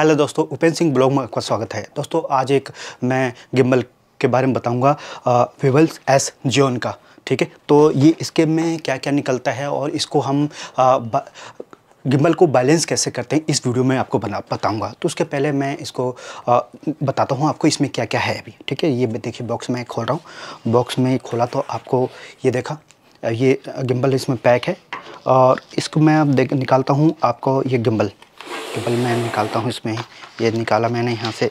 hello दोस्तों Upendra Singh blog में आपका स्वागत है दोस्तों आज एक मैं गिम्बल के बारे में बताऊंगा विवल्स एस जोन का ठीक है तो ये इसके में क्या क्या निकलता है और इसको हम आ, गिम्बल को बैलेंस कैसे करते हैं इस वीडियो में आपको बना बताऊंगा तो उसके पहले मैं इसको आ, बताता हूँ आपको इसमें क्या क्या है अभी ठीक है ये देखिए बॉक्स में खोल रहा हूँ बॉक्स में खोला तो आपको ये देखा ये गिम्बल इसमें पैक है और इसको मैं अब निकालता हूँ आपको ये गिम्बल केबल मैं निकालता हूँ इसमें ये निकाला मैंने यहाँ से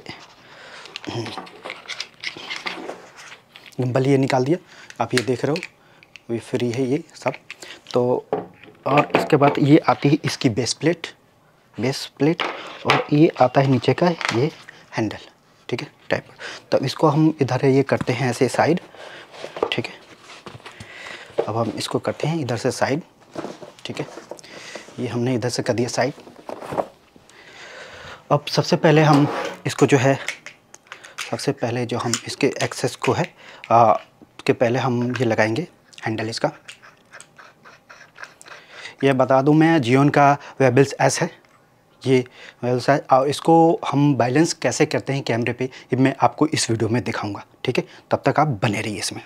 डम्बल ये निकाल दिया आप ये देख रहे हो ये फ्री है ये सब तो और इसके बाद ये आती है इसकी बेस प्लेट बेस प्लेट और ये आता है नीचे का ये हैंडल ठीक है टाइप तो इसको हम इधर ये करते हैं ऐसे साइड ठीक है अब हम इसको करते हैं इधर से साइड ठीक है ये हमने इधर से कर दिया साइड अब सबसे पहले हम इसको जो है सबसे पहले जो हम इसके एक्सेस को है आ, के पहले हम ये लगाएंगे हैंडल इसका ये बता दूं मैं जियोन का वेबल्स एस है ये वेबल्स एस और इसको हम बैलेंस कैसे करते हैं कैमरे पे ये मैं आपको इस वीडियो में दिखाऊंगा ठीक है तब तक आप बने रहिए इसमें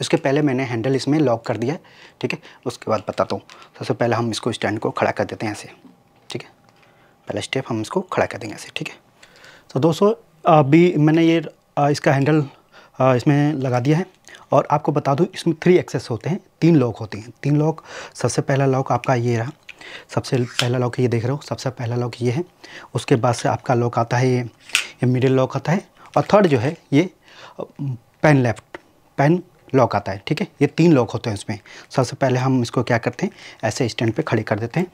उसके पहले मैंने हैंडल इसमें लॉक कर दिया ठीक है उसके बाद बताता हूँ सबसे पहले हम इसको स्टैंड को खड़ा कर देते हैं ऐसे पहला स्टेप हम इसको खड़ा कर देंगे ऐसे ठीक है तो दोस्तों अभी मैंने ये इसका हैंडल इसमें लगा दिया है और आपको बता दूँ इसमें थ्री एक्सेस होते हैं तीन लॉक होते हैं तीन लॉक सबसे पहला लॉक आपका ये रहा सबसे पहला लॉक ये देख रहे हो सबसे पहला लॉक ये है उसके बाद से आपका लॉक आता है ये ये मिडिल लॉक आता है और थर्ड जो है ये पेन लेफ्ट पेन लॉक आता है ठीक है ये तीन लॉक होते हैं इसमें सबसे पहले हम इसको क्या करते हैं ऐसे स्टैंड पे खड़े कर देते हैं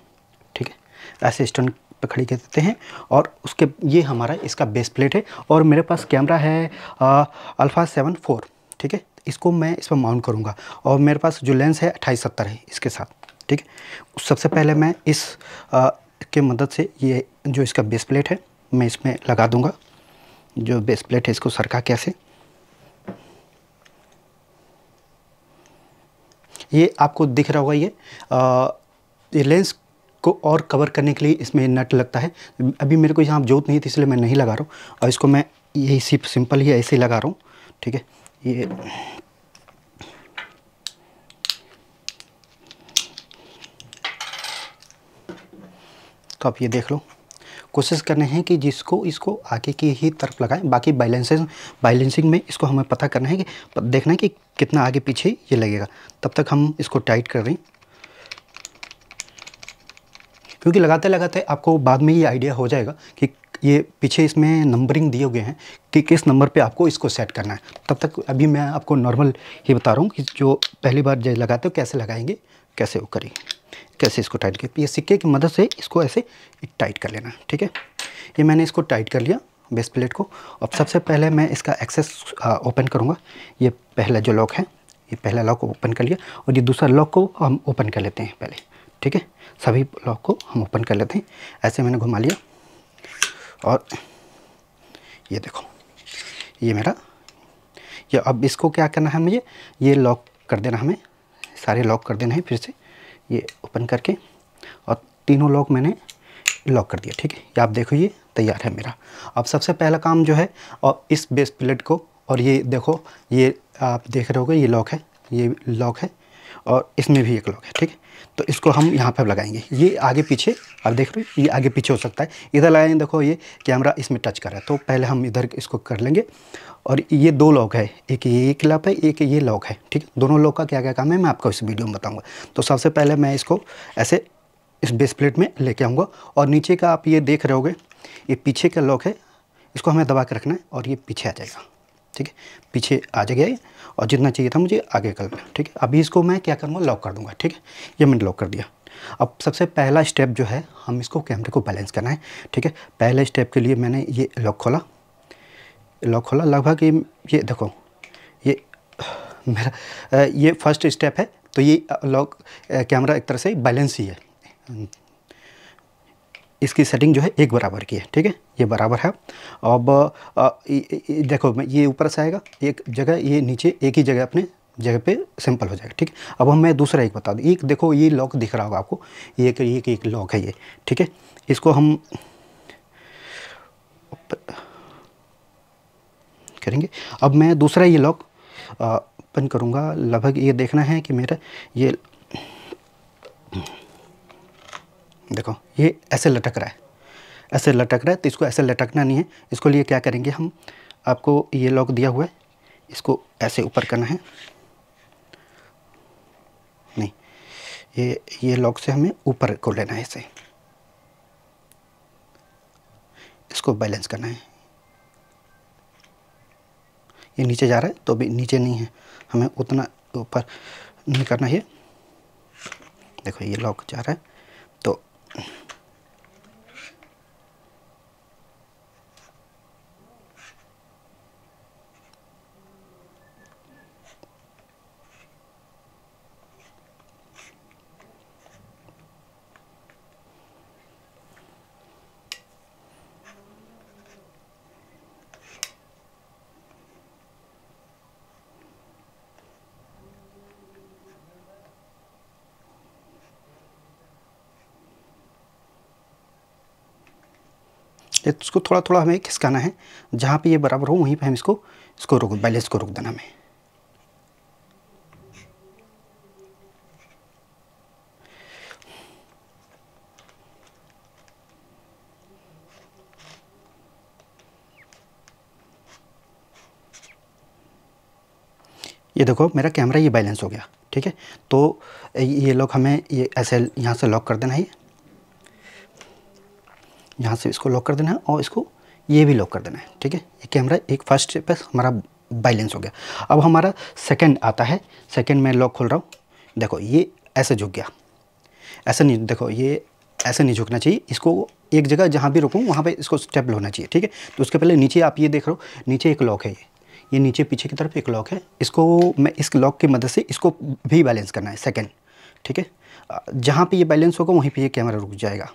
ठीक है ऐसे स्टैंड पे खड़ी कर देते हैं और उसके ये हमारा इसका बेस प्लेट है और मेरे पास कैमरा है अल्फ़ा सेवन फोर ठीक है इसको मैं इस पर माउंट करूँगा और मेरे पास जो लेंस है अट्ठाईस सत्तर है इसके साथ ठीक है सबसे पहले मैं इस आ, के मदद से ये जो इसका बेस प्लेट है मैं इसमें लगा दूँगा जो बेस प्लेट है इसको सरका कैसे ये आपको दिख रहा होगा ये आ, ये लेंस को और कवर करने के लिए इसमें नट लगता है अभी मेरे को यहाँ जोत नहीं थी इसलिए मैं नहीं लगा रहा हूँ और इसको मैं यही सिर्फ सिंपल ही ऐसे ही लगा रहा हूँ ठीक है ये तो आप ये देख लो कोशिश करने हैं कि जिसको इसको आगे की ही तरफ लगाएं बाकी बैलेंसिंग बैलेंसिंग में इसको हमें पता करना है कि देखना है कि कितना आगे पीछे ये लगेगा तब तक हम इसको टाइट कर रहे हैं क्योंकि लगाते लगाते आपको बाद में ये आइडिया हो जाएगा कि ये पीछे इसमें नंबरिंग दिए हुए हैं कि किस नंबर पे आपको इसको सेट करना है तब तक अभी मैं आपको नॉर्मल ही बता रहा हूँ कि जो पहली बार जैसे लगाते हो कैसे लगाएंगे कैसे वो करेंगे कैसे इसको टाइट कर ये सिक्के की मदद से इसको ऐसे टाइट कर लेना ठीक है ये मैंने इसको टाइट कर लिया बेस प्लेट को अब सबसे पहले मैं इसका एक्सेस ओपन करूँगा ये पहला जो लॉक है ये पहला लॉक ओपन कर लिया और ये दूसरा लॉक को हम ओपन कर लेते हैं पहले ठीक है सभी लॉक को हम ओपन कर लेते हैं ऐसे मैंने घुमा लिया और ये देखो ये मेरा ये अब इसको क्या करना है मुझे ये लॉक कर देना हमें सारे लॉक कर देना है फिर से ये ओपन करके और तीनों लॉक मैंने लॉक कर दिया ठीक है ये आप देखो ये तैयार है मेरा अब सबसे पहला काम जो है और इस बेस प्लेट को और ये देखो ये आप देख रहे हो ये लॉक है ये लॉक है और इसमें भी एक लॉक है ठीक है तो इसको हम यहाँ पर लगाएंगे ये आगे पीछे आप देख रहे हो ये आगे पीछे हो सकता है इधर लगाएंगे देखो ये कैमरा इसमें टच कर रहा है तो पहले हम इधर इसको कर लेंगे और ये दो लॉक है एक ये क्लब है एक ये लॉक है ठीक है दोनों लॉक का क्या क्या काम है मैं आपको इस वीडियो में बताऊँगा तो सबसे पहले मैं इसको ऐसे इस बेस प्लेट में लेके आऊँगा और नीचे का आप ये देख रहे होगे ये पीछे का लॉक है इसको हमें दबा के रखना है और ये पीछे आ जाएगा ठीक है पीछे आ जाएगा ये और जितना चाहिए था मुझे आगे कर ठीक है अभी इसको मैं क्या करूँगा लॉक कर दूँगा ठीक है ये मैंने लॉक कर दिया अब सबसे पहला स्टेप जो है हम इसको कैमरे को बैलेंस करना है ठीक है पहले स्टेप के लिए मैंने ये लॉक खोला लॉक खोला लगभग ये ये देखो ये मेरा ये फर्स्ट स्टेप है तो ये लॉक कैमरा एक तरह से बैलेंस ही है इसकी सेटिंग जो है एक बराबर की है ठीक है ये बराबर है अब देखो ये ऊपर से आएगा एक जगह ये नीचे एक ही जगह अपने जगह पे सिंपल हो जाएगा ठीक है अब हम मैं दूसरा एक बता दूँ एक देखो ये लॉक दिख रहा होगा आपको ये एक एक, एक लॉक है ये ठीक है इसको हम करेंगे अब मैं दूसरा ये लॉक ओपन करूँगा लगभग ये देखना है कि मेरा ये देखो ये ऐसे लटक रहा है ऐसे लटक रहा है तो इसको ऐसे लटकना नहीं है इसको लिए क्या करेंगे हम आपको ये लॉक दिया हुआ है इसको ऐसे ऊपर करना है नहीं ये ये लॉक से हमें ऊपर को लेना है इसे इसको बैलेंस करना है ये नीचे जा रहा है तो भी नीचे नहीं है हमें उतना ऊपर नहीं करना है देखो ये लॉक जा रहा है इसको थोड़ा थोड़ा हमें खिसकाना है जहाँ पे ये बराबर हो वहीं पे हम इसको इसको रोक बैलेंस को रोक देना हमें ये देखो मेरा कैमरा ये बैलेंस हो गया ठीक है तो ये लोग हमें ये ऐसे यहाँ से लॉक कर देना है यहाँ से इसको लॉक कर देना है और इसको ये भी लॉक कर देना है ठीक है ये कैमरा एक फर्स्ट स्टेप है हमारा बैलेंस हो गया अब हमारा सेकंड आता है सेकंड मैं लॉक खोल रहा हूँ देखो ये ऐसे झुक गया ऐसा नहीं देखो ये ऐसे नहीं झुकना चाहिए इसको एक जगह जहाँ भी रुकूँ वहाँ पे इसको स्टेप होना चाहिए ठीक है तो उसके पहले नीचे आप ये देख रहे हो नीचे एक लॉक है ये ये नीचे पीछे की तरफ एक लॉक है इसको मैं इस लॉक की मदद से इसको भी बैलेंस करना है सेकेंड ठीक है जहाँ पे ये बैलेंस होगा वहीं पे ये कैमरा रुक जाएगा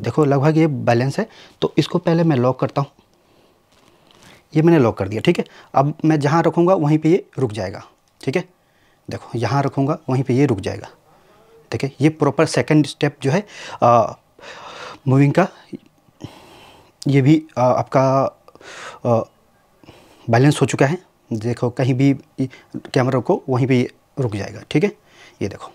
देखो लगभग ये बैलेंस है तो इसको पहले मैं लॉक करता हूँ ये मैंने लॉक कर दिया ठीक है अब मैं जहाँ रखूँगा वहीं पे ये रुक जाएगा ठीक है देखो यहाँ रखूँगा वहीं पे ये रुक जाएगा ठीक है ये प्रॉपर सेकंड स्टेप जो है मूविंग का ये भी आ, आपका बैलेंस हो चुका है देखो कहीं भी कैमरा को वहीं पे रुक जाएगा ठीक है ये देखो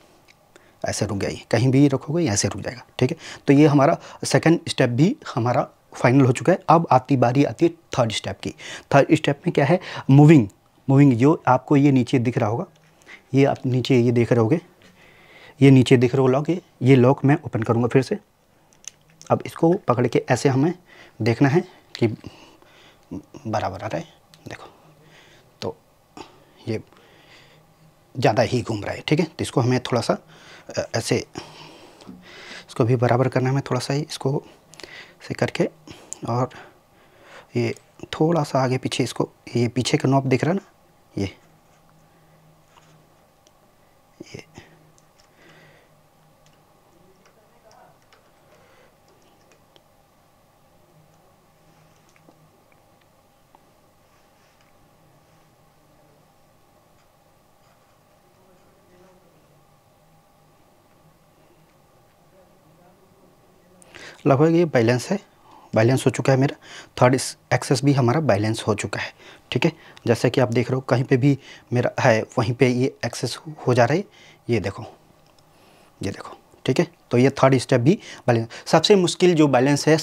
ऐसे रुक जाइए कहीं भी रखोगे ऐसे रुक जाएगा ठीक है तो ये हमारा सेकेंड स्टेप भी हमारा फाइनल हो चुका है अब आती बारी आती है थर्ड स्टेप की थर्ड स्टेप में क्या है मूविंग मूविंग जो आपको ये नीचे दिख रहा होगा ये आप नीचे ये देख रहे होगे ये नीचे दिख रहे हो लॉक ये ये लॉक मैं ओपन करूँगा फिर से अब इसको पकड़ के ऐसे हमें देखना है कि बराबर आ रहा है देखो तो ये ज़्यादा ही घूम रहा है ठीक है तो इसको हमें थोड़ा सा ऐसे इसको भी बराबर करना है मैं थोड़ा सा ही इसको से करके और ये थोड़ा सा आगे पीछे इसको ये पीछे का नॉब दिख रहा है ना लगभग ये बैलेंस है बैलेंस हो चुका है मेरा थर्ड एक्सेस भी हमारा बैलेंस हो चुका है ठीक है जैसे कि आप देख रहे हो कहीं पे भी मेरा है वहीं पे ये एक्सेस हो जा रहा है ये देखो ये देखो ठीक है तो ये थर्ड स्टेप भी बैलेंस सबसे मुश्किल जो बैलेंस है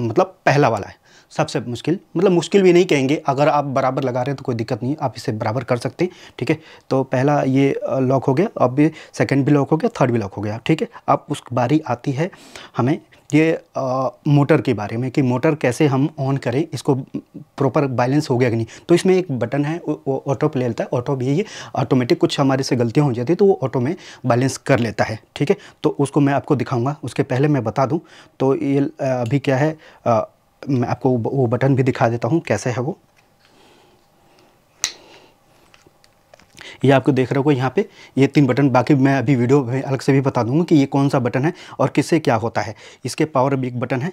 मतलब पहला वाला है सबसे मुश्किल मतलब मुश्किल भी नहीं कहेंगे अगर आप बराबर लगा रहे हैं तो कोई दिक्कत नहीं आप इसे बराबर कर सकते हैं ठीक है तो पहला ये लॉक हो गया अब भी सेकंड भी लॉक हो गया थर्ड भी लॉक हो गया ठीक है अब उस बारी आती है हमें ये आ, मोटर के बारे में कि मोटर कैसे हम ऑन करें इसको प्रॉपर बैलेंस हो गया कि नहीं तो इसमें एक बटन है वो ऑटो प्ले लेता है ऑटो भी ये ऑटोमेटिक कुछ हमारे से गलतियाँ हो जाती है तो वो ऑटो में बैलेंस कर लेता है ठीक है तो उसको मैं आपको दिखाऊँगा उसके पहले मैं बता दूँ तो ये अभी क्या है आ, मैं आपको वो बटन भी दिखा देता हूँ कैसे है वो ये आपको देख रहे हो यहाँ पे ये तीन बटन बाकी मैं अभी वीडियो में अलग से भी बता दूंगा कि ये कौन सा बटन है और किससे क्या होता है इसके पावर बिग बटन है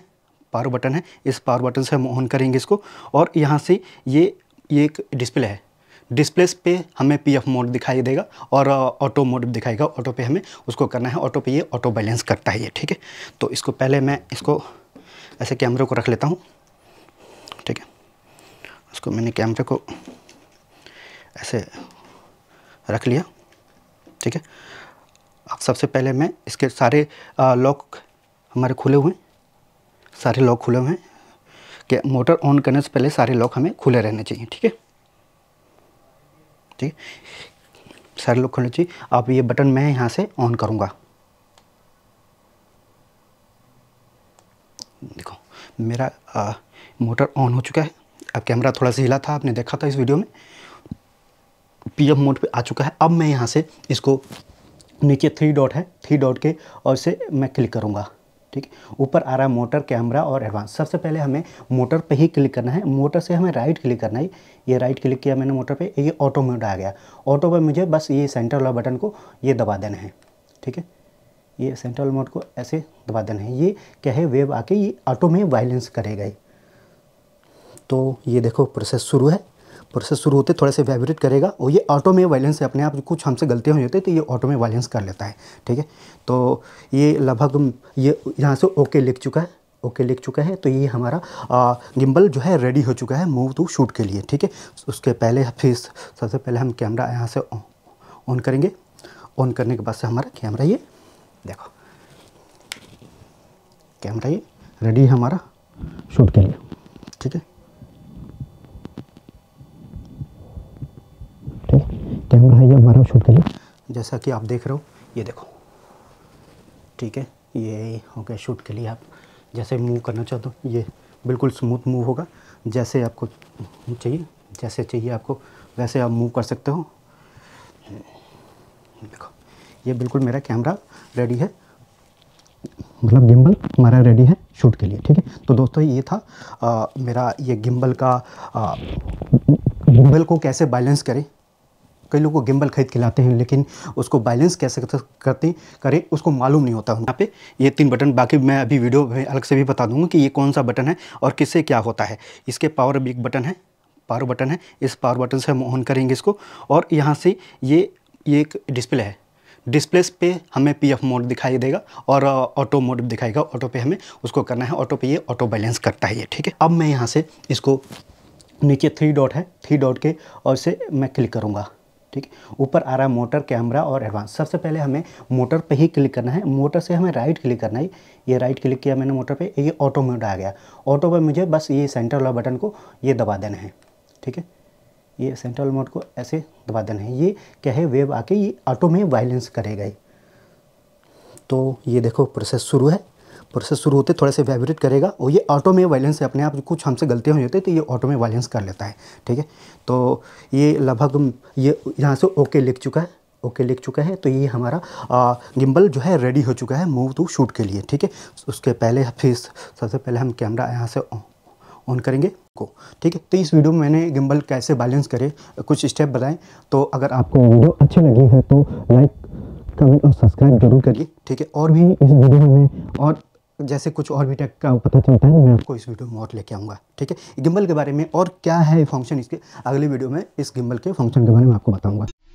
पावर बटन है इस पावर बटन से हम ऑन करेंगे इसको और यहाँ से ये ये एक डिस्प्ले है डिस्प्ले पे हमें पीएफ मोड दिखाई देगा और ऑटो मोड दिखाएगा ऑटो पे हमें उसको करना है ऑटो पे ये ऑटो बैलेंस करता है ये ठीक है तो इसको पहले मैं इसको ऐसे कैमरे को रख लेता हूँ ठीक है उसको मैंने कैमरे को ऐसे रख लिया ठीक है अब सबसे पहले मैं इसके सारे लॉक हमारे खुले हुए हैं सारे लॉक खुले हुए हैं कि मोटर ऑन करने से पहले सारे लॉक हमें खुले रहने चाहिए ठीक है ठीक है सारे लॉक खुलने चाहिए अब ये बटन मैं यहाँ से ऑन करूँगा देखो मेरा आ, मोटर ऑन हो चुका है अब कैमरा थोड़ा सा हिला था आपने देखा था इस वीडियो में पी मोड पर आ चुका है अब मैं यहाँ से इसको नीचे थ्री डॉट है थ्री डॉट के और इसे मैं क्लिक करूँगा ठीक है ऊपर आ रहा है मोटर कैमरा और एडवांस सबसे पहले हमें मोटर पे ही क्लिक करना है मोटर से हमें राइट क्लिक करना है ये राइट क्लिक किया मैंने मोटर पे ये ऑटो मोड आ गया ऑटो पर मुझे बस ये सेंटर वाला बटन को ये दबा देना है ठीक है ये सेंट्रल मोड को ऐसे दबा देना है ये क्या है वेब आके ये ऑटो में वायलेंस करेगा तो ये देखो प्रोसेस शुरू है प्रोसेस शुरू होते थोड़ा से वाइब्रेट करेगा और ये ऑटो में वायलेंस है अपने आप कुछ हमसे गलतियाँ हो होती है तो ये ऑटो में वायलेंस कर लेता है ठीक है तो ये लगभग ये यहाँ से ओके लिख चुका है ओके लिख चुका है तो ये हमारा आ, गिम्बल जो है रेडी हो चुका है मूव टू शूट के लिए ठीक है उसके पहले फिर सबसे पहले हम कैमरा यहाँ से ऑन करेंगे ऑन करने के बाद से हमारा कैमरा ये देखो कैमरा ये रेडी है हमारा शूट के लिए ठीक है कैमरा है ये हमारा शूट के लिए जैसा कि आप देख रहे हो ये देखो ठीक है ये हो गया शूट के लिए आप जैसे मूव करना चाहते हो तो ये बिल्कुल स्मूथ मूव होगा जैसे आपको चाहिए जैसे चाहिए आपको वैसे आप मूव कर सकते हो देखो ये बिल्कुल मेरा कैमरा रेडी है मतलब गिम्बल हमारा रेडी है शूट के लिए ठीक है तो दोस्तों ये था आ, मेरा ये गिम्बल का आ, गिम्बल को कैसे बैलेंस करें कई लोग को गिम्बल खरीद के लाते हैं लेकिन उसको बैलेंस कैसे करते करें उसको मालूम नहीं होता यहाँ पे ये तीन बटन बाकी मैं अभी वीडियो में अलग से भी बता दूंगा कि ये कौन सा बटन है और किससे क्या होता है इसके पावर भी एक बटन है पावर बटन है इस पावर बटन से हम ऑन करेंगे इसको और यहाँ से ये ये एक डिस्प्ले है डिस्प्ले पे हमें पी एफ मोड दिखाई देगा और ऑटो uh, मोड दिखाएगा ऑटो पे हमें उसको करना है ऑटो पे ये ऑटो बैलेंस करता है ये ठीक है अब मैं यहाँ से इसको नीचे थ्री डॉट है थ्री डॉट के और इसे मैं क्लिक करूँगा ठीक ऊपर आ रहा है मोटर कैमरा और एडवांस सबसे पहले हमें मोटर पे ही क्लिक करना है मोटर से हमें राइट क्लिक करना है ये राइट क्लिक किया मैंने मोटर पे ये ऑटो मोड आ गया ऑटो पर मुझे बस ये सेंटर वाला बटन को ये दबा देना है ठीक है ये सेंट्रल मोड को ऐसे दबा देना है ये क्या है वेब आके ये ऑटो में वायलेंस करेगा तो ये देखो प्रोसेस शुरू है प्रोसेस शुरू होते थोड़ा से वाइब्रेट करेगा और ये ऑटो में वायलेंस है अपने आप कुछ हमसे गलतियाँ हो होती है तो ये ऑटो में वायलेंस कर लेता है ठीक है तो ये लगभग ये यहाँ से ओके लिख चुका है ओके लिख चुका है तो ये हमारा आ, गिम्बल जो है रेडी हो चुका है मूव टू शूट के लिए ठीक है उसके पहले फिर सबसे पहले हम कैमरा यहाँ से ऑन करेंगे को ठीक है तो इस वीडियो में मैंने गिम्बल कैसे बैलेंस करें कुछ स्टेप बताएं तो अगर आपको वीडियो अच्छी लगी है तो लाइक कमेंट और सब्सक्राइब जरूर करिए ठीक है और भी इस वीडियो में और जैसे कुछ और भी टेक का पता चलता है मैं आपको इस वीडियो में और लेके आऊँगा ठीक है गिम्बल के बारे में और क्या है फंक्शन इसके अगले वीडियो में इस गिम्बल के फंक्शन के बारे में आपको बताऊँगा